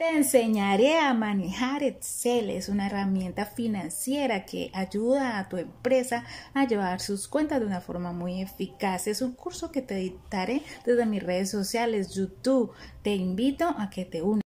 Te enseñaré a manejar Excel. Es una herramienta financiera que ayuda a tu empresa a llevar sus cuentas de una forma muy eficaz. Es un curso que te editaré desde mis redes sociales, YouTube. Te invito a que te unas.